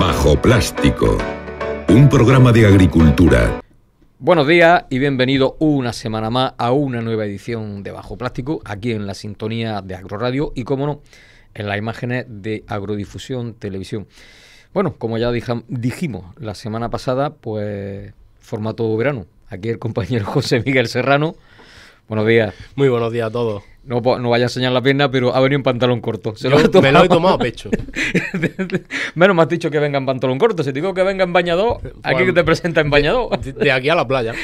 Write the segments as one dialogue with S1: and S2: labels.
S1: Bajo Plástico, un programa de agricultura. Buenos días y bienvenido una semana más a una nueva edición de Bajo Plástico, aquí en la sintonía de Agroradio y, como no, en las imágenes de Agrodifusión Televisión. Bueno, como ya dijimos la semana pasada, pues formato verano. Aquí el compañero José Miguel Serrano Buenos días. Muy buenos días a todos. No, no vaya a enseñar la pierna, pero ha venido en pantalón corto. me lo he tomado a pecho. Menos me has dicho que venga en pantalón corto. Si te digo que venga en bañador, pues, aquí que te presenta en bañador. De, aquí a la playa.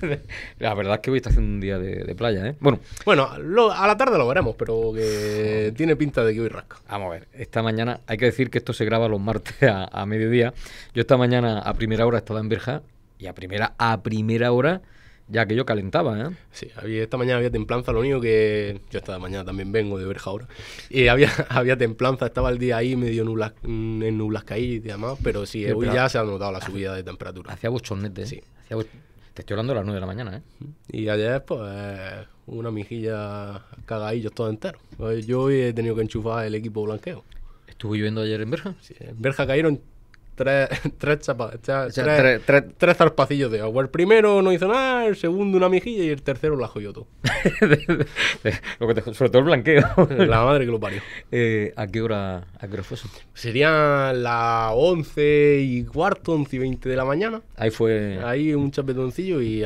S1: la verdad es que hoy está haciendo un día de, playa, ¿eh? Bueno,
S2: bueno a la tarde lo veremos, pero que tiene pinta de que hoy rasca. Vamos a ver, esta mañana hay que decir
S1: que esto se graba los martes a, mediodía. Yo esta mañana a primera hora estaba en verja y a primera,
S2: a primera hora ya que yo calentaba, ¿eh? Sí, había, esta mañana había templanza, lo único que yo esta mañana también vengo de Berja ahora, y había, había templanza, estaba el día ahí medio nublas, mm, en nublas caídas y demás, pero sí, hoy ya se ha notado la subida de temperatura. Hacía bochornete, ¿eh? sí.
S1: Te estoy hablando a las 9 de la mañana, ¿eh?
S2: Y ayer, pues, una mijilla yo todo entero. Pues, yo hoy he tenido que enchufar el equipo blanqueo. ¿Estuvo lloviendo ayer en Berja? Sí, en Berja cayeron tres, chapas, tres, tres, tres, zarpacillos de agua. El primero no hizo nada, el segundo una mejilla y el tercero la joyó todo.
S1: sobre todo el blanqueo. la madre que lo parió. Eh, ¿a, qué hora, ¿A qué fue eso?
S2: Serían las 11 y cuarto, 11 y 20 de la mañana.
S1: Ahí fue.
S2: Ahí un chapetoncillo y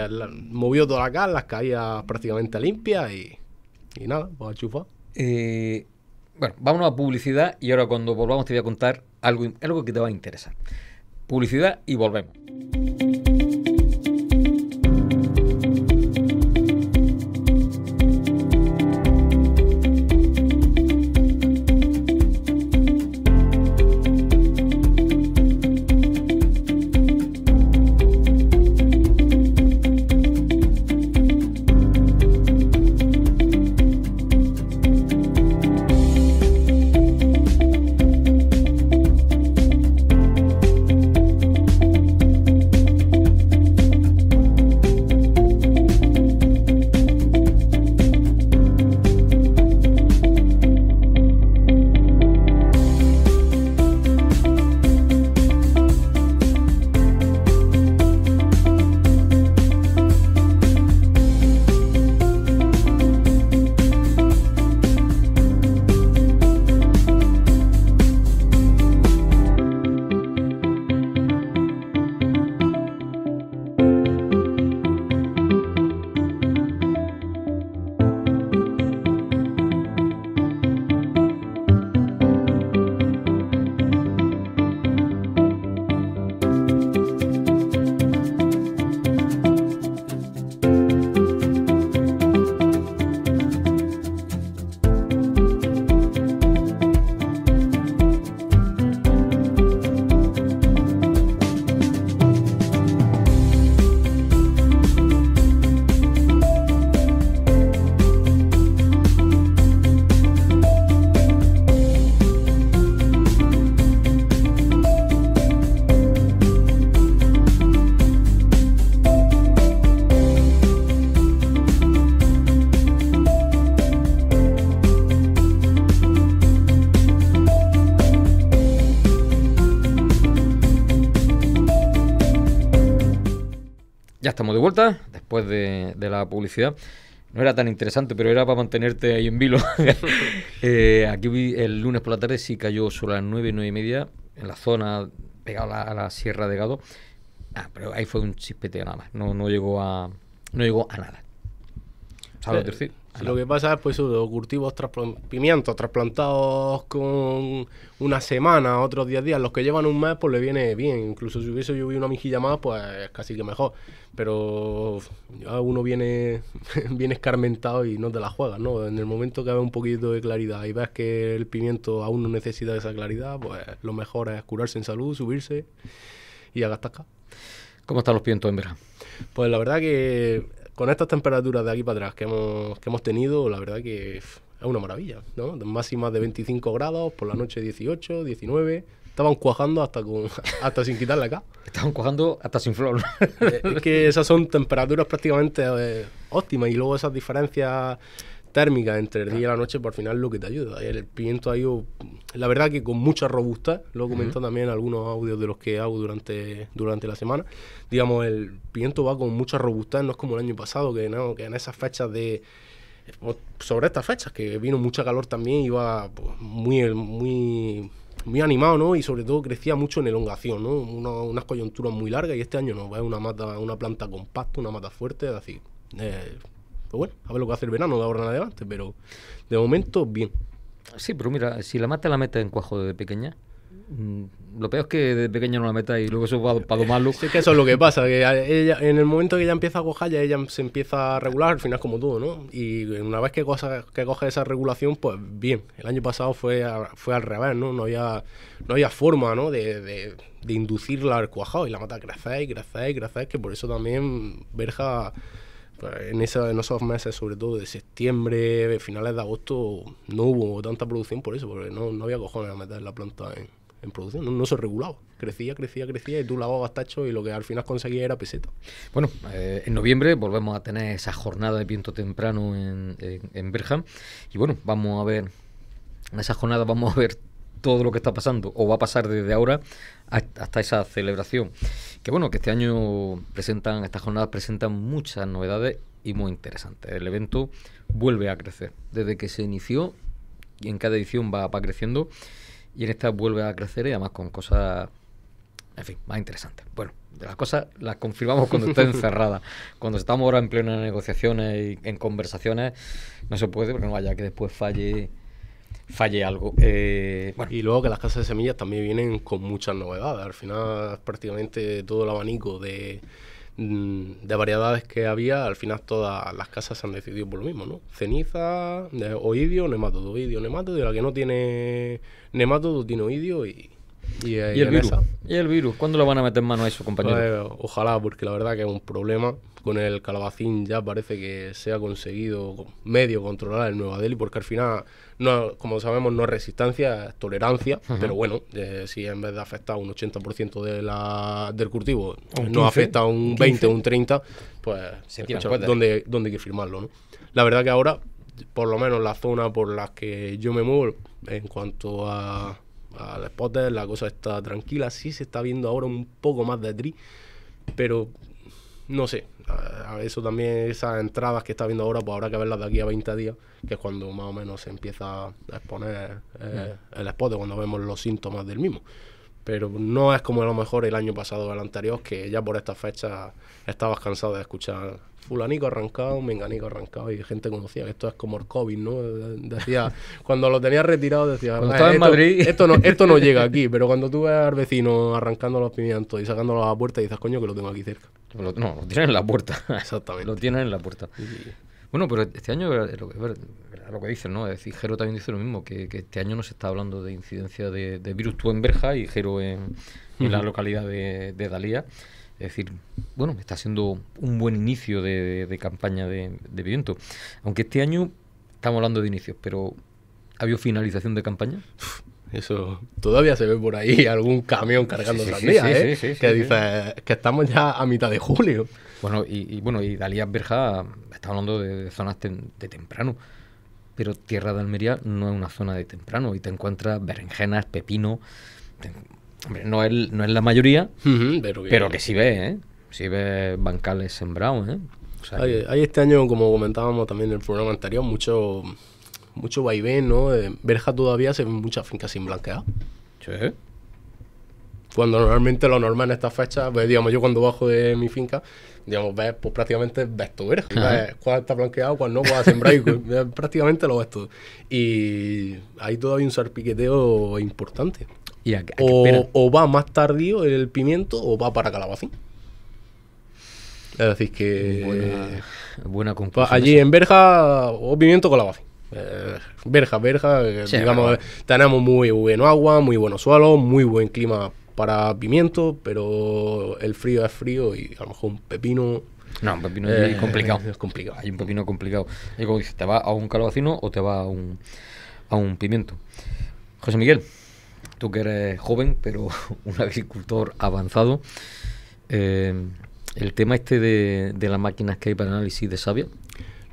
S2: movió toda la cara, las caídas prácticamente limpias y, y nada, pues a chufar.
S1: Eh, bueno, vámonos a publicidad y ahora cuando volvamos te voy a contar algo, algo que te va a interesar. Publicidad y volvemos. publicidad no era tan interesante, pero era para mantenerte ahí en vilo. Eh, aquí el lunes por la tarde sí cayó sobre las 9, nueve y media, en la zona pegada a la, Sierra de Gado. Ah, pero ahí fue un chispeteo nada más, no, no, llegó, a, no llegó a nada.
S2: Eh, ¿Sabes lo que pasa es pues los cultivos pimientos trasplantados con una semana, otros 10 días, los que llevan un mes pues le viene bien, incluso si hubiese llovido una mejilla más pues casi que mejor, pero uno viene, viene escarmentado y no te la juegas, ¿no? En el momento que hay un poquito de claridad y ves que el pimiento aún no necesita esa claridad, pues lo mejor es curarse en salud, subirse y ya acá.
S1: ¿Cómo están los pimientos en verano?
S2: Pues la verdad que con estas temperaturas de aquí para atrás que hemos, que hemos tenido, la verdad que es una maravilla, ¿no? Máximas de 25 grados, por la noche 18, 19. Estaban cuajando hasta, con, hasta sin quitarle acá. Estaban cuajando hasta sin flor. Eh, es que esas son temperaturas prácticamente eh, óptimas y luego esas diferencias térmica entre el día y la noche, por al final lo que te ayuda. El pimiento ha ido, la verdad que con mucha robusta, lo he comentado también también algunos audios de los que hago durante, durante la semana. Digamos, el pimiento va con mucha robusta, no es como el año pasado, que, no, que en esas fechas de sobre estas fechas, que vino mucha calor también, iba pues, muy, muy, muy animado, ¿no? Y sobre todo crecía mucho en elongación, unas coyunturas muy largas y este año no, va una mata, una planta compacta, una mata fuerte, así. Eh, pues bueno, a ver lo que hace el verano de ahora en adelante, pero
S1: de momento bien. Sí, pero mira, si la mata la meta en cuajo de pequeña, mm, lo peor es que de pequeña no la meta y luego eso va para domarlo. sí, que eso es lo que pasa, que
S2: ella, en el momento que ella empieza a cuajar ya ella se empieza a regular, al final como todo, ¿no? Y una vez que, cosa, que coge esa regulación, pues bien. El año pasado fue, fue al revés, ¿no? No había, no había forma, ¿no? De, de, inducirla al cuajado y la mata a y crecer y crecer, que por eso también Berja pues, en, en esos meses, sobre todo de septiembre, de finales de agosto, no hubo tanta producción por eso, porque no, había cojones a meter la planta en, en producción, no, se regulaba. Crecía, crecía, crecía y tú lavabas tacho y lo que al final conseguías era peseta.
S1: Bueno, eh, en noviembre volvemos a tener esa jornada de viento temprano en, en, y bueno, vamos a ver, en esa jornada vamos a ver todo lo que está pasando o va a pasar desde ahora hasta esa celebración que bueno, que este año presentan, estas jornadas presentan muchas novedades y muy interesantes. El evento vuelve a crecer. Desde que se inició, y en cada edición va, creciendo, y en esta vuelve a crecer y además con cosas, en fin, más interesantes. Bueno, de las cosas las confirmamos cuando está encerrada. cuando estamos ahora en plena negociaciones y en conversaciones, no se puede, porque no
S2: vaya que después falle falle algo. Eh, y luego que las casas de semillas también vienen con muchas novedades. Al final prácticamente todo el abanico de, mm, variedades que había, al final todas las casas se han decidido por lo mismo, ¿no? Ceniza, oidio, nematodo, oidio, nematodo, y la que no tiene nematodo tiene oidio y... Y, el virus.
S1: ¿Y el virus? ¿Cuándo lo van a meter en mano a eso,
S2: compañeros? Pues, ojalá, porque la verdad que es un problema con el calabacín ya parece que se ha conseguido medio controlar el Nueva Delhi, porque al final, no, como sabemos, no es resistencia, es tolerancia, pero bueno, eh, si en vez de afectar un 80% de la, del cultivo, no afecta un 20 o un 30, pues se ¿dónde, hay que firmarlo? ¿no? La verdad que ahora, por lo menos la zona por la que yo me muevo, en cuanto a, al spotter, la cosa está tranquila, sí se está viendo ahora un poco más de tri, pero no sé, eso también, esas entradas que está viendo ahora, pues habrá que verlas de aquí a 20 días, que es cuando más o menos se empieza a exponer eh, mm. el spot, cuando vemos los síntomas del mismo. Pero no es como a lo mejor el año pasado o el anterior, que ya por esta fecha estabas cansado de escuchar fulanico arrancado, menganico arrancado y gente conocía que Esto es como el COVID, ¿no? Decía, cuando lo tenías retirado decía, eh, esto, Esto no, esto no llega aquí, pero cuando tú ves al vecino arrancando los pimientos y sacando a la puerta, dices, coño, que lo tengo aquí cerca no, lo
S1: tienen en la puerta. Exactamente. lo tienen en la puerta. Bueno, pero este año, lo, lo que dicen, ¿no? Es decir, Jero también dice lo mismo, que, este año no se está hablando de incidencia de, virus tú en Berja y Jero en, la localidad de, de, Dalía. Es decir, bueno, está siendo un buen inicio de, campaña de, viento. Aunque este año estamos hablando de inicios, pero ¿ha habido finalización de campaña? Eso
S2: todavía se ve por ahí algún camión cargando las ¿eh? que dice
S1: que estamos ya a mitad de julio. Bueno, y, bueno, y Dalías Berja está hablando de, zonas de temprano, pero Tierra de Almería no es una zona de temprano y te encuentras berenjenas, pepino. hombre, no es, no es la mayoría, pero, que, sí ve, ¿eh? Sí ve bancales sembrados, ¿eh? hay,
S2: hay, este año, como comentábamos también en el programa anterior, mucho mucho vaivén, ¿no? En Berja todavía se ven muchas fincas sin blanquear. Sí. Cuando normalmente lo normal en estas fechas, pues, digamos, yo cuando bajo de mi finca, digamos, ves, pues prácticamente ves tu verja, ves cuál está blanqueado, cuál no, cuál sembrar y prácticamente lo ves todo. Y hay todavía un sarpiqueteo importante.
S1: o,
S2: va más tardío el pimiento o va para calabacín.
S1: Es decir que... Buena, buena Allí en
S2: verja, o pimiento calabacín. Eh, verja, verja, eh, digamos, tenemos muy bueno agua, muy buenos suelos, muy buen clima para pimiento, pero el frío es frío y a lo mejor un pepino no, un pepino es eh, complicado.
S1: Es complicado. Hay un pepino complicado. como ¿te va a un calabacino o te va a un, a un pimiento? José Miguel, tú que eres joven, pero un agricultor avanzado, el tema este de, de, las máquinas que hay para análisis de savia,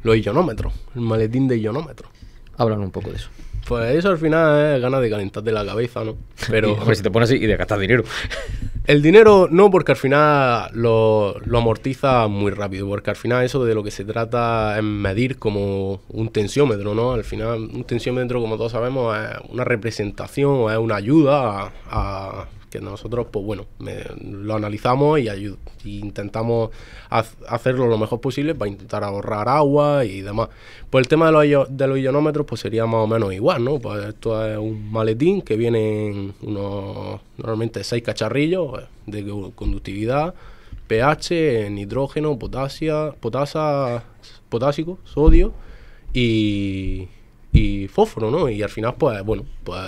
S1: los ionómetros, el maletín de ionómetros. Hablan un poco de eso.
S2: Pues eso al final es ganas de de la cabeza, ¿no? Pero. si te pones así y de gastar dinero. el dinero no, porque al final lo, amortiza muy rápido, porque al final eso de lo que se trata es medir como un tensiómetro, ¿no? Al final, un tensiómetro, como todos sabemos, es una representación, es una ayuda a nosotros, pues bueno, lo analizamos y, intentamos hacerlo lo mejor posible para intentar ahorrar agua y demás. Pues el tema de los, de los ionómetros pues sería más o menos igual, ¿no? Pues esto es un maletín que vienen unos, normalmente seis cacharrillos pues, de conductividad, pH, nitrógeno, potasia, potasa, potásico, sodio y, y fósforo, ¿no? Y al final, pues bueno, pues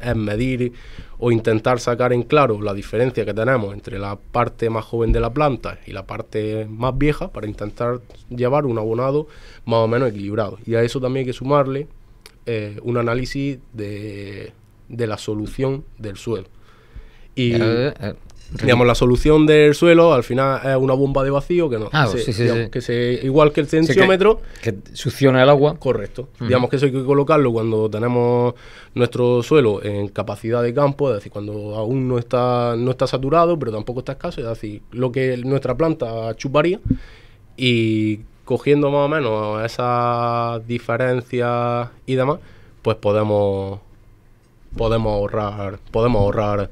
S2: es medir o intentar sacar en claro la diferencia que tenemos entre la parte más joven de la planta y la parte más vieja para intentar llevar un abonado más o menos equilibrado. Y a eso también hay que sumarle eh, un análisis de, la solución del suelo. Eh, eh, Digamos, la solución del suelo al final es una bomba de vacío que no ah, que se, igual que el tensiómetro que, succiona el agua. Correcto. Digamos que eso hay que colocarlo cuando tenemos nuestro suelo en capacidad de campo, es decir, cuando aún no está no está saturado, pero tampoco está escaso, es decir, lo que nuestra planta chuparía y cogiendo más o menos esas diferencias y demás, pues podemos podemos ahorrar podemos ahorrar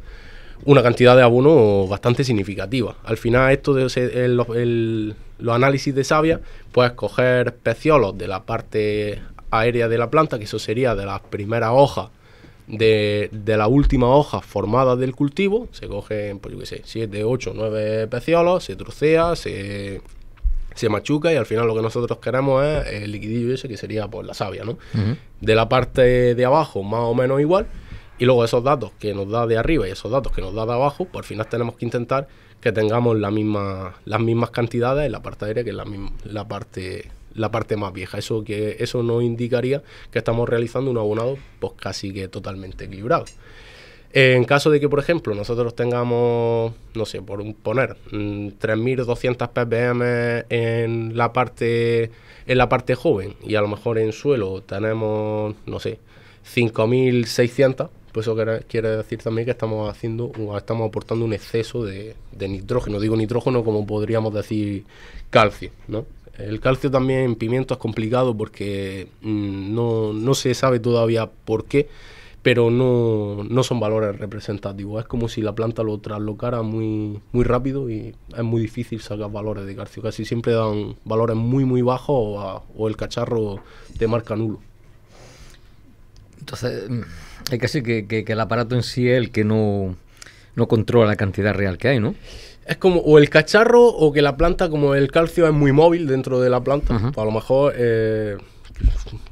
S2: una cantidad de abono bastante significativa. Al final, esto de los análisis de savia, puedes coger peciolos de la parte aérea de la planta, que eso sería de las primeras hojas de, la última hoja formada del cultivo, se cogen, pues yo qué sé, 7, 8, 9 peciolos, se trucea, se, se machuca y al final lo que nosotros queremos es el liquidillo ese que sería por pues, la savia, ¿no? De la parte de abajo más o menos igual y luego esos datos que nos da de arriba y esos datos que nos da de abajo, por al final tenemos que intentar que tengamos misma, las mismas cantidades en la parte aérea que en la, parte, la parte más vieja. Eso, que, eso nos indicaría que estamos realizando un abonado pues, casi que totalmente equilibrado. En caso de que, por ejemplo, nosotros tengamos, no sé, por poner, 3.200 mm, ppm en la parte en la parte joven y a lo mejor en suelo tenemos, no sé, 5.600, pues eso quiere, decir también que estamos haciendo, estamos aportando un exceso de, nitrógeno. Digo nitrógeno como podríamos decir calcio, El calcio también en pimiento es complicado porque mm, no, se sabe todavía por qué pero no, son valores representativos. Es como si la planta lo traslocara muy, muy rápido y es muy difícil sacar valores de calcio. Casi siempre dan valores muy, muy bajos o, o el cacharro te marca nulo. Entonces, mm,
S1: hay casi que, que, el aparato en sí es el que no,
S2: no controla la cantidad real que hay, ¿no? Es como o el cacharro o que la planta, como el calcio es muy móvil dentro de la planta, pues a lo mejor eh,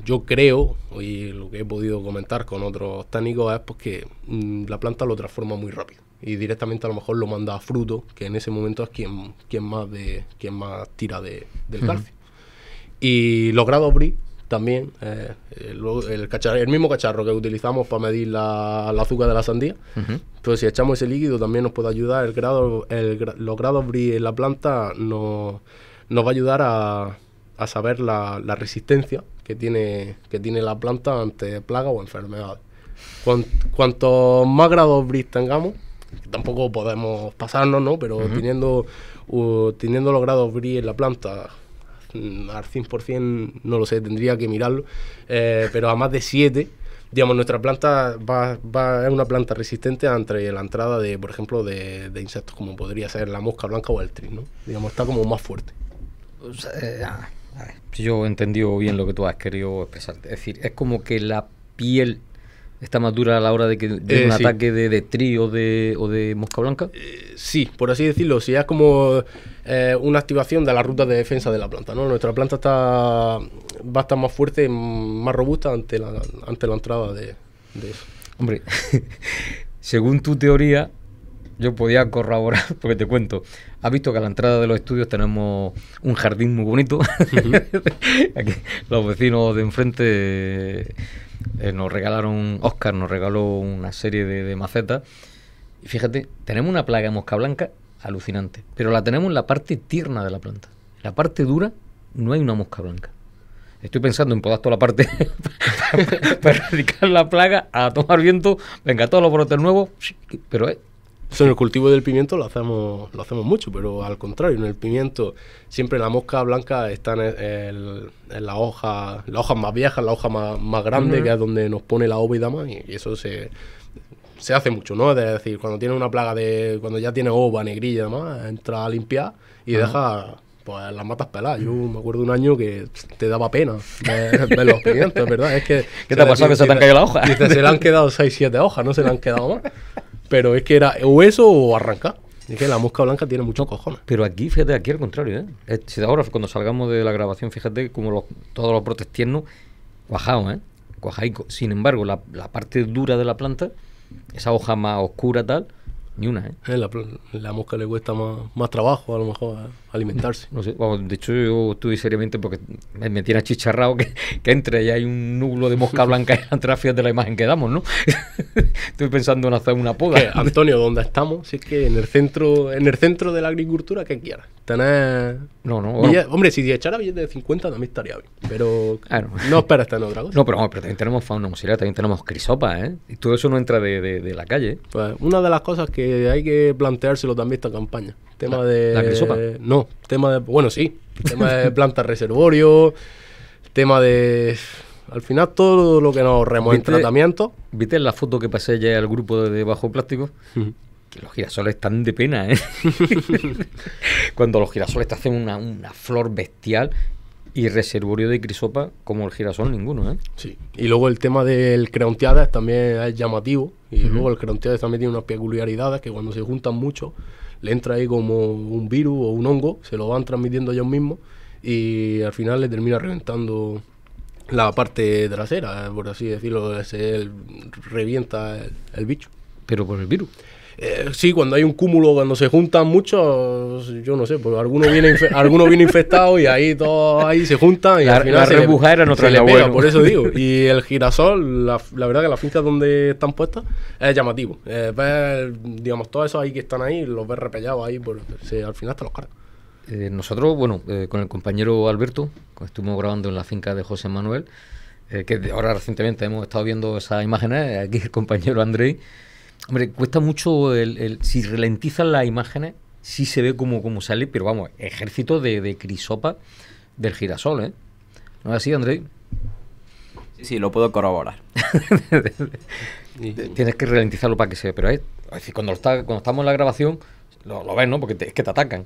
S2: yo creo, y lo que he podido comentar con otros técnicos es porque que mm, la planta lo transforma muy rápido y directamente a lo mejor lo manda a fruto, que en ese momento es quien, quien, más, de, quien más tira del calcio. Y logrado abrir también eh, el, mismo cacharro que utilizamos para medir la, azúcar de la sandía. entonces pues si echamos ese líquido también nos puede ayudar, el grado, el, los grados BRI en la planta nos, va a ayudar a, saber la, resistencia que tiene, que tiene la planta ante plaga o enfermedades. Cuantos cuanto más grados BRI tengamos, tampoco podemos pasarnos, ¿no? Pero teniendo, teniendo los grados BRI en la planta Mm, al 100% no lo sé, tendría que mirarlo, eh, pero a más de 7 digamos, nuestra planta va, es una planta resistente ante la entrada de, por ejemplo, de, insectos como podría ser la mosca blanca o el tris, ¿no? Digamos, está como más fuerte.
S1: Pues, eh, yo he entendido bien lo que tú has querido expresarte. Es decir, es como que la piel está más dura a la hora de que de eh, un ataque de, de
S2: o de, mosca blanca. sí, por así decirlo. Si es como eh, una activación de la ruta de defensa de la planta. ¿no? Nuestra planta está, va a estar más fuerte, más robusta ante la, ante la entrada de,
S1: eso. Hombre, según tu teoría, yo podía corroborar, porque te cuento, has visto que a la entrada de los estudios tenemos un jardín muy bonito. los vecinos de enfrente eh, nos regalaron, Oscar nos regaló una serie de, de macetas. Y fíjate, tenemos una plaga de mosca blanca alucinante. Pero la tenemos en la parte tierna de la planta. En la parte dura no hay una mosca blanca. Estoy pensando en podar toda la parte para erradicar la plaga, a tomar viento, venga, todos los brotes nuevos,
S2: pero es... Eh. Eso en el cultivo del pimiento lo hacemos, lo hacemos mucho, pero al contrario, en el pimiento siempre la mosca blanca está en, el, en la hoja, las hojas más vieja, la hoja más, más grande, que es donde nos pone la óvida más, y eso se, se hace mucho, ¿no? Es decir, cuando tiene una plaga de. cuando ya tiene ova, negrilla y demás, entra a limpiar y deja pues las matas peladas. Yo me acuerdo un año que te daba pena ver, los pimientos, ¿verdad? Es que, ¿Qué te ha pasado que se te han caído las hojas? Dice, se le han quedado 6, 7 hojas, no se le han quedado más. Pero es que era o eso o arranca. Es que la mosca blanca tiene mucho cojones. Pero aquí, fíjate, aquí al contrario,
S1: ¿eh? Si ahora cuando salgamos de la grabación, fíjate como todos los brotes tiernos, cuajados, ¿eh? Cuajaico. Sin embargo, la, la parte dura de la planta esa hoja más oscura tal,
S2: ni una, ¿eh? eh la, mosca le cuesta más, más trabajo a lo mejor. ¿eh? alimentarse. No
S1: sé, de hecho yo estoy seriamente porque me tiene achicharrado que, entre y hay un núcleo de mosca blanca en la de la imagen que damos, ¿no? estoy pensando en hacer una poda. Antonio,
S2: ¿dónde estamos? Si es que en el centro, en el centro de la agricultura, que quieras? Tener... No, no. Hombre, si echara billetes de 50 también estaría bien, pero ah, no esperas tener otra cosa. No,
S1: pero, pero también tenemos fauna también tenemos crisopas, ¿eh? Y todo eso no entra de, la calle. ¿eh? Pues
S2: una de las cosas que hay que planteárselo también esta campaña. Tema de... ¿La crisopa? No, tema de, bueno, sí, tema de plantas reservorio, tema de... Al final todo lo que nos remueve en tratamiento. ¿Viste la foto que pasé ya al grupo de, Bajo Plástico?
S1: que los girasoles están de pena, ¿eh? Cuando los girasoles te hacen una,
S2: flor bestial y reservorio de crisopa como el girasol ninguno, ¿eh? Sí. Y luego el tema del creonteadas también es llamativo. Y luego el creonteadas también tiene unas peculiaridades que cuando se juntan mucho le entra ahí como un virus o un hongo, se lo van transmitiendo ellos mismos y al final le termina reventando la parte trasera, por así decirlo, se revienta el, el bicho. Pero por el virus. Eh, sí, cuando hay un cúmulo, cuando se juntan muchos, yo no sé, pues alguno viene, alguno viene infectado y ahí todos ahí se juntan y al final se por eso digo. Y el girasol, la, verdad que las fincas donde están puestas es llamativo. Eh, digamos, todos esos ahí que están ahí, los ves repellados ahí, al final te los cargas. Eh, nosotros,
S1: bueno, eh, con el compañero Alberto, estuvimos grabando en la finca de José Manuel, que ahora recientemente hemos estado viendo esas imágenes, aquí el compañero Andrei, Hombre, cuesta mucho el, si ralentizan las imágenes, sí se ve como, como sale, pero vamos, ejército de, crisopa del girasol, ¿eh? ¿No es así, André? Sí, sí, lo puedo corroborar. Tienes que ralentizarlo para que se vea, pero es, decir, cuando, cuando estamos en la grabación lo, lo ves, ¿no? Porque es que te atacan.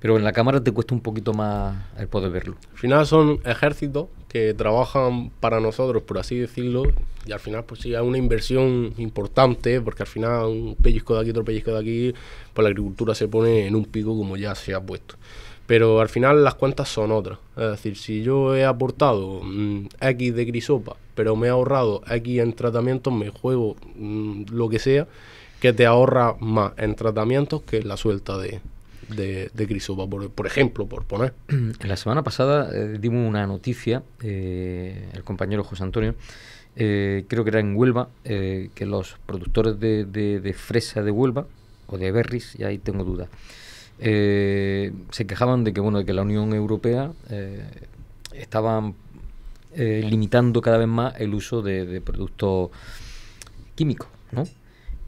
S1: Pero en la cámara te cuesta un poquito
S2: más el poder verlo. Al final son ejércitos trabajan para nosotros, por así decirlo, y al final pues sí hay una inversión importante, porque al final un pellizco de aquí, otro pellizco de aquí, pues la agricultura se pone en un pico como ya se ha puesto. Pero al final las cuentas son otras. Es decir, si yo he aportado mm, X de crisopa, pero me he ahorrado X en tratamientos, me juego mm, lo que sea, que te ahorra más en tratamientos que la suelta de, de, de Grisoba, por, ejemplo, por poner.
S1: La semana pasada eh, dimos una noticia, eh, el compañero José Antonio, eh, creo que era en Huelva, que los productores de, fresa de Huelva, o de berries, y ahí tengo dudas, se quejaban de que, bueno, de que la Unión Europea estaba limitando cada vez más el uso de productos químicos, ¿no?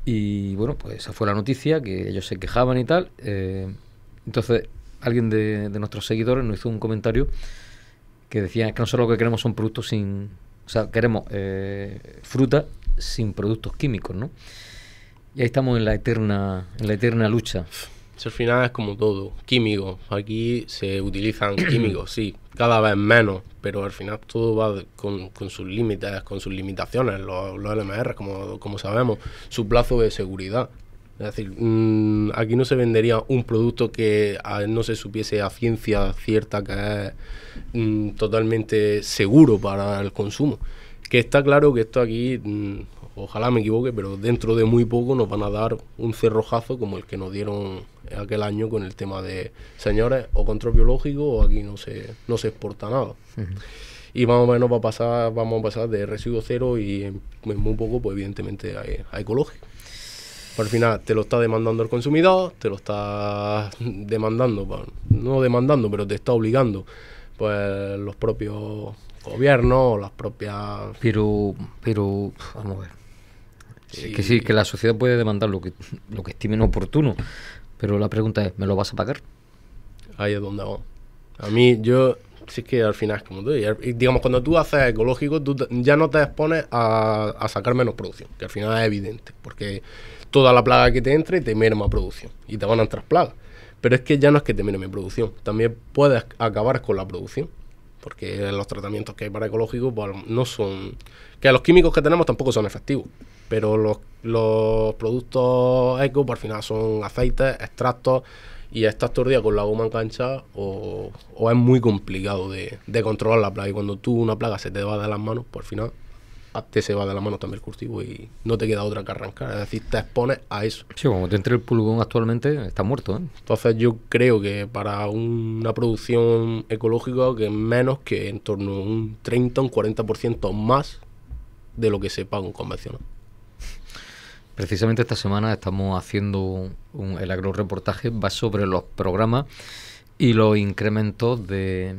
S1: Y bueno, pues esa fue la noticia, que ellos se quejaban y tal. Entonces, alguien de, nuestros seguidores nos hizo un comentario que decía que nosotros lo que queremos son productos sin. O sea, queremos eh, fruta sin productos químicos, ¿no? Y ahí estamos en la eterna, en la eterna lucha.
S2: al final es como todo, químico. Aquí se utilizan químicos, sí, cada vez menos, pero al final todo va con, sus límites, con sus limitaciones. Los, LMR, como sabemos, su plazo de seguridad es decir, mm, aquí no se vendería un producto que no se supiese a ciencia cierta que es mm, totalmente seguro para el consumo. Que está claro que esto aquí, mm, ojalá me equivoque, pero dentro de muy poco nos van a dar un cerrojazo como el que nos dieron aquel año con el tema de señores o control biológico o aquí no se, no se exporta nada. Y más o menos va a pasar, vamos a pasar de residuo cero y en, muy poco, pues evidentemente a, a ecológico. Al final te lo está demandando el consumidor, te lo está demandando, no demandando, pero te está obligando pues los propios gobiernos, las propias...
S1: Pero, pero, vamos a ver. Que sí, que la sociedad puede demandar lo que, lo oportuno, pero la pregunta es, ¿me lo vas a pagar?
S2: Ahí es donde vamos. A mí, yo, sí es que al final es como tú, digamos, cuando tú haces ecológico, tú ya no te expones a, a sacar menos producción, que al final es evidente, porque toda la plaga que te entre te más producción y te van a entrar plagas. Pero es que ya no es que te mi producción, también puedes acabar con la producción. Porque los tratamientos que hay para ecológicos pues, no son. Que los químicos que tenemos tampoco son efectivos. Pero los, productos eco, por pues, al final son aceites, extractos y estás tordida con la goma en o, o es muy complicado de, controlar la plaga. Y cuando tú una plaga se te va de las manos, por pues, final te se va de la mano también el cultivo y no te queda otra que arrancar. Es decir, te expones a eso. Sí, como te
S1: entre el pulgón actualmente, está muerto.
S2: ¿eh? Entonces yo creo que para una producción ecológica que es menos que en torno a un 30, un 40% más de lo que se paga un convencional.
S1: Precisamente esta semana estamos haciendo un, el agroreportaje, va sobre los programas y los incrementos de,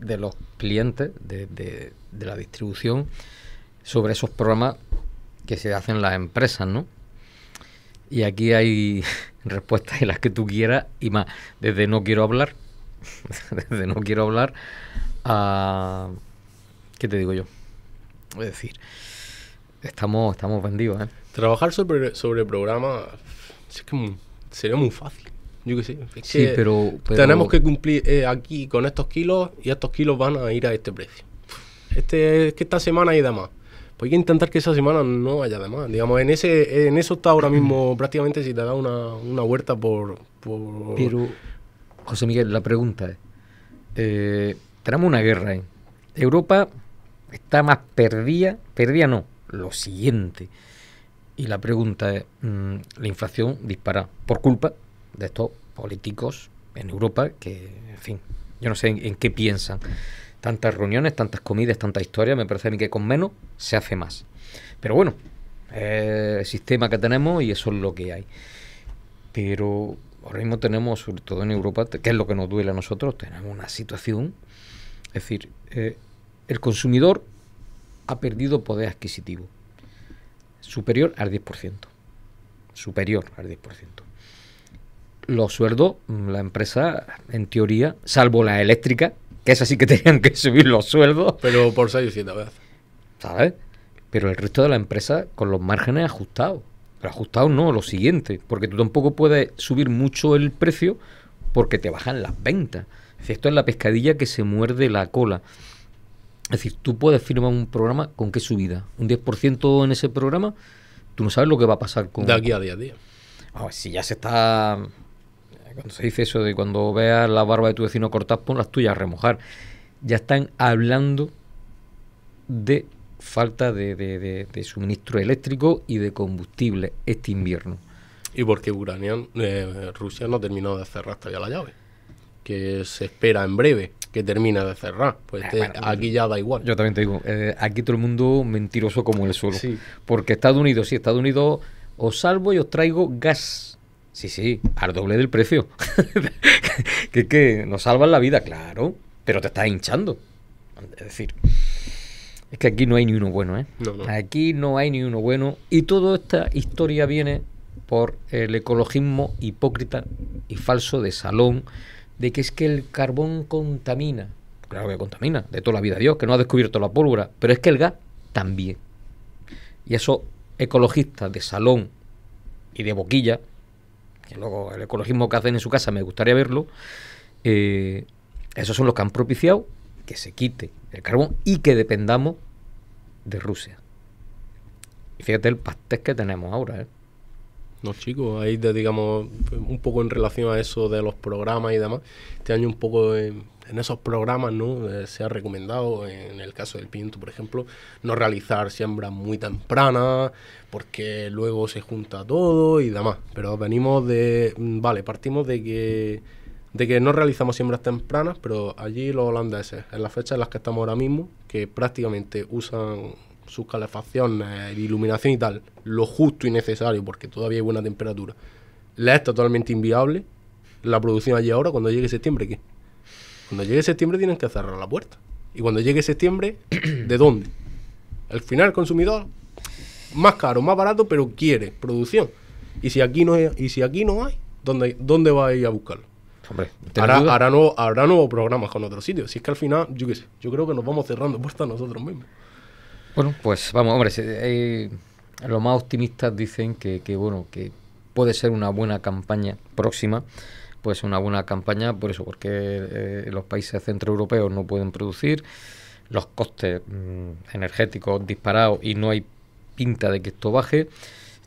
S1: de los clientes de la distribución sobre esos programas que se hacen las empresas, ¿no? Y aquí hay respuestas de las que tú quieras y más. Desde no quiero hablar, desde no quiero hablar a... ¿Qué te digo yo? Es decir, estamos, estamos vendidos, ¿eh?
S2: Trabajar sobre, sobre programas sería muy fácil. Yo qué sé. sí, pero, Tenemos que cumplir eh, aquí con estos kilos y estos kilos van a ir a este precio. Este, es que esta semana y demás. más pues hay que intentar que esa semana no haya de más. Digamos, en ese en eso está ahora mismo mm. prácticamente si te da una, una por,
S1: José Miguel, la pregunta es, eh, tenemos una guerra. Europa está más perdida, perdida no, lo siguiente. Y la pregunta es, mm, la inflación dispara por culpa de estos políticos en Europa que, en fin, yo no sé en qué piensan tantas reuniones, tantas comidas, tanta historia, me parece a mí que con menos se hace más. Pero bueno, es el sistema que tenemos y eso es lo que hay. Pero ahora mismo tenemos, sobre todo en Europa, que es lo que nos duele a nosotros, tenemos una situación, es decir, eh, el consumidor ha perdido poder adquisitivo superior al 10%, superior al 10% los sueldos, mm, la empresa, en teoría, salvo la eléctrica, que esas sí que tenían que subir los sueldos. Pero por 6 o 7 veces. ¿Sabes? Pero el resto de la empresa con los márgenes ajustados. Pero ajustados no, lo siguiente, porque tú tampoco puedes subir mucho el precio porque te bajan las ventas. Es esto es la pescadilla que se muerde la cola. Es decir, tú puedes firmar un programa con qué subida. Un 10% en ese programa, tú no sabes lo que va a pasar con... De aquí a día a día. ver, ah, si ya se está cuando dice eso de cuando veas la barba de tu vecino cortar, pon las tuyas a remojar. Ya están hablando de falta
S2: de, suministro eléctrico y de combustible este invierno. Y porque Uranian, eh, Rusia no terminó de cerrar todavía la llave, que se espera en breve que termina de cerrar. Pues ah, este, aquí ya da igual. Yo también te digo, eh, aquí todo el mundo
S1: mentiroso como el suelo. Porque Estados Unidos, sí, Estados Unidos os salvo y os traigo gas Sí, sí, al doble del precio. que, que nos salvan la vida, claro, pero te estás hinchando. Es decir, es que aquí no hay ni uno bueno, ¿eh? Aquí no hay ni uno bueno. Y toda esta historia viene por el ecologismo hipócrita y falso de Salón, de que es que el carbón contamina. Claro que contamina, de toda la vida Dios, que no ha descubierto la pólvora, pero es que el gas también. Y esos ecologistas de Salón y de Boquilla que luego el ecologismo que hacen en su casa me gustaría verlo, eh, esos son los que han propiciado que se quite el carbón y que dependamos de Rusia. Y fíjate el pastel que tenemos ahora. ¿eh?
S2: No, chicos, ahí, digamos, un poco en relación a eso de los programas y demás, este año un poco en en esos programas ¿no? Eh, se ha recomendado, en el caso del pinto, por ejemplo, no realizar siembras muy tempranas, porque luego se junta todo y demás. Pero venimos de. Mm, vale, partimos de que, de que no realizamos siembras tempranas, pero allí los holandeses, en las fechas en las que estamos ahora mismo, que prácticamente usan sus calefacciones, iluminación y tal, lo justo y necesario, porque todavía hay buena temperatura, les es totalmente inviable la producción allí ahora cuando llegue septiembre, ¿qué? Cuando llegue septiembre tienen que cerrar la puerta. Y cuando llegue septiembre, ¿de dónde? Al final el consumidor, más caro, más barato, pero quiere producción. Y si aquí no, hay, y si aquí no hay, ¿dónde, dónde va a ir a buscarlo?
S1: Hombre, hará, hará,
S2: habrá nuevos programas con otros sitios. Si es que al final, yo qué sé, yo creo que nos vamos cerrando puertas nosotros mismos.
S1: Bueno, pues vamos, hombre, eh, los más optimistas dicen que, que, bueno, que puede ser una buena campaña próxima pues una buena campaña por eso, porque eh, los países centroeuropeos no pueden producir, los costes mm, energéticos disparados y no hay pinta de que esto baje.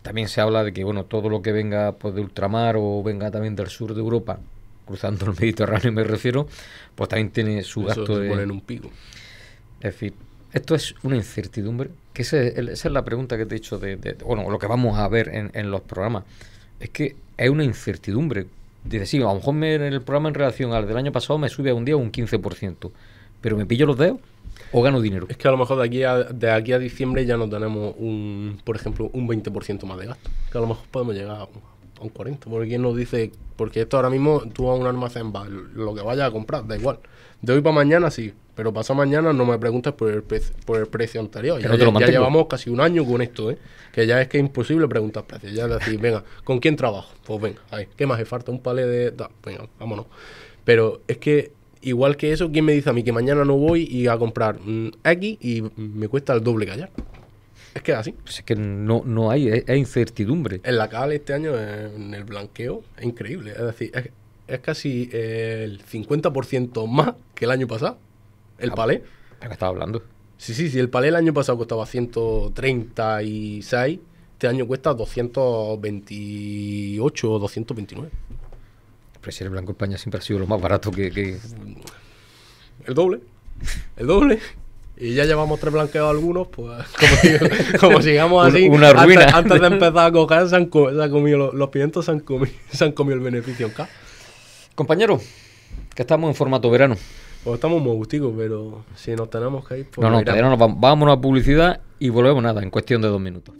S1: También se habla de que bueno, todo lo que venga pues, de ultramar o venga también del sur de Europa, cruzando el Mediterráneo me refiero, pues también tiene su gasto de... ponen un pico. En fin, esto es una incertidumbre, que esa es la pregunta que te he hecho de, bueno, lo que vamos a ver en, en los programas. Es que es una incertidumbre Dice, sí, a lo mejor en el programa en relación al del año pasado me sube un día un 15%, pero me pillo los dedos o gano dinero.
S2: Es que a lo mejor de aquí a, de aquí a diciembre ya no tenemos, un, por ejemplo, un 20% más de gasto, que a lo mejor podemos llegar a un 40, porque quién nos dice, porque esto ahora mismo tú vas a un almacén, va, lo que vayas a comprar, da igual. De hoy para mañana sí, pero pasado mañana no me preguntes por el, precio anterior. Ya, llevamos casi un año con esto, ¿eh? que ya es que es imposible preguntar precios. Ya decís venga, ¿con quién trabajo? Pues venga, ahí, ¿qué más? ¿Es falta un palé de...? venga, vámonos. Pero es que igual que eso, ¿quién me dice a mí que mañana no voy y a comprar mm, X y me cuesta el doble callar? Es que así. Pues es que no, no hay, es, incertidumbre. En la CAL este año, en el blanqueo, es increíble. Es decir, es, casi eh, el 50% más que el año pasado. El ah, palé. ¿De qué estaba hablando? Sí, sí, sí. El palé el año pasado costaba 136. Este año cuesta 228 o 229. El
S1: precio del blanco en España siempre ha sido lo más barato que... que...
S2: El doble. El doble y ya llevamos tres blanqueos algunos, pues como, sigamos así, Una Antes, de empezar a coger, se han, comido, los, los pimientos se han, comido, el beneficio acá. Compañero,
S1: que estamos en formato verano.
S2: Pues estamos muy gusticos, pero si nos tenemos que ir... Pues no, no,
S1: vamos, vámonos a publicidad y volvemos nada, en cuestión de dos minutos.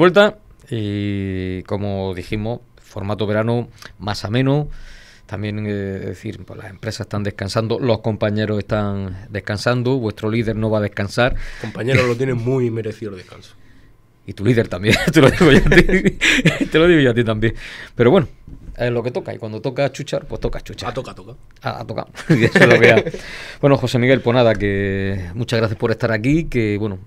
S1: vuelta y como dijimos, formato verano más ameno. También, eh, decir, pues las empresas están descansando, los compañeros están descansando, vuestro líder no va a descansar.
S2: Compañeros lo tienen muy merecido el descanso. Y tu líder también, te lo digo yo a ti,
S1: te lo digo yo a ti también. Pero bueno, es lo que toca. Y cuando toca chuchar, pues toca chuchar. A ah, toca, toca. Ah, a, toca. bueno, José Miguel, pues nada, que muchas gracias por estar aquí, que bueno,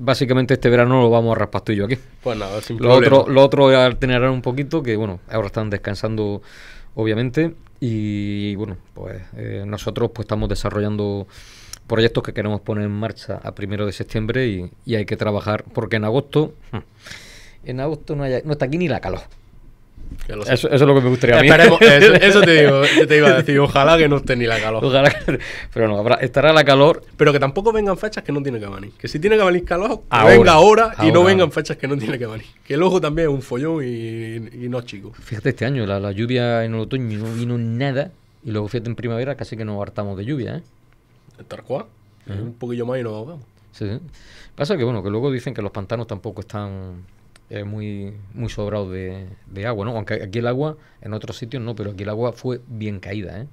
S1: básicamente este verano lo vamos a raspar y aquí. Pues nada, sin lo otro, lo otro un poquito, que bueno, ahora están descansando, obviamente. Y bueno, pues eh, nosotros pues estamos desarrollando proyectos que queremos poner en marcha a primero de septiembre y, hay que trabajar, porque en agosto, hmm, en agosto no, no está aquí ni la calor eso, es lo que me gustaría a mí. eso, te digo, yo te iba a decir, ojalá que no esté ni la calor.
S2: pero no, habrá, estará la calor. Pero que tampoco vengan fechas que no tiene que venir. Que si tiene que venir calor, ahora, venga ahora, y no vengan fechas que no tiene que venir. Que el ojo también es un follón y, y no chico.
S1: Fíjate este año, la, la, lluvia en el otoño no vino nada y luego fíjate en primavera casi que nos hartamos de lluvia, ¿eh?
S2: cual. un poquillo más y nos ahogamos.
S1: Sí, sí. Pasa que bueno, que luego dicen que los pantanos tampoco están muy, muy sobrado de, agua, ¿no? Aunque aquí el agua, en otros sitios no, pero aquí el agua fue bien caída, ¿eh?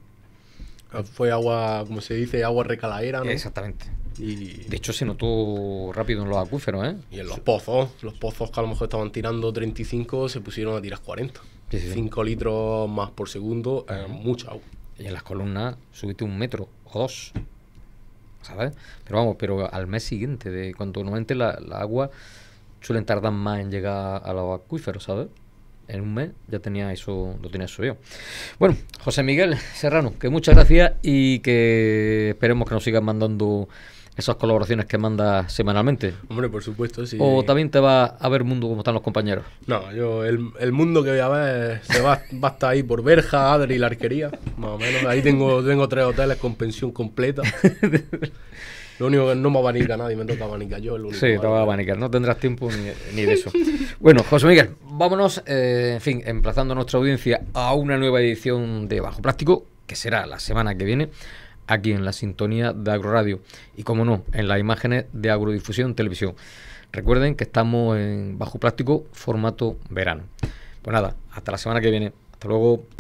S2: Ah, fue agua, como se dice, agua recaladera, ¿no? Exactamente. Y...
S1: De hecho, se notó rápido en los acuíferos, ¿eh?
S2: Y en los pozos. Los pozos que a lo mejor estaban tirando 35 se pusieron a tirar 40. 5 litros más por segundo, eh, mucha agua.
S1: Y en las columnas subiste un metro o dos. ¿Sabes? Pero vamos, pero al
S2: mes siguiente,
S1: de cuando no la, la agua suelen tardar más en llegar a los acuíferos, ¿sabes? En un mes ya tenía eso, lo tenía subido. Bueno, José Miguel Serrano, que muchas gracias y que esperemos que nos sigas mandando esas colaboraciones que manda semanalmente.
S2: Hombre, por supuesto, sí. ¿O
S1: también te va a ver mundo como están los compañeros?
S2: No, yo, el, mundo que voy a ver se va, a estar ahí por verja, Adri y la arquería, más o menos. Ahí tengo, tengo tres hoteles con pensión completa. Lo único que no me abanica nadie, me toca abanicar yo. El único sí,
S1: te va a abanicar, no tendrás tiempo ni, de eso. bueno, José Miguel, vámonos, eh, en fin, emplazando nuestra audiencia a una nueva edición de Bajo Plástico, que será la semana que viene, aquí en la sintonía de Agroradio y, como no, en las imágenes de Agrodifusión Televisión. Recuerden que estamos en Bajo Plástico, formato verano. Pues nada, hasta la semana que viene. Hasta luego.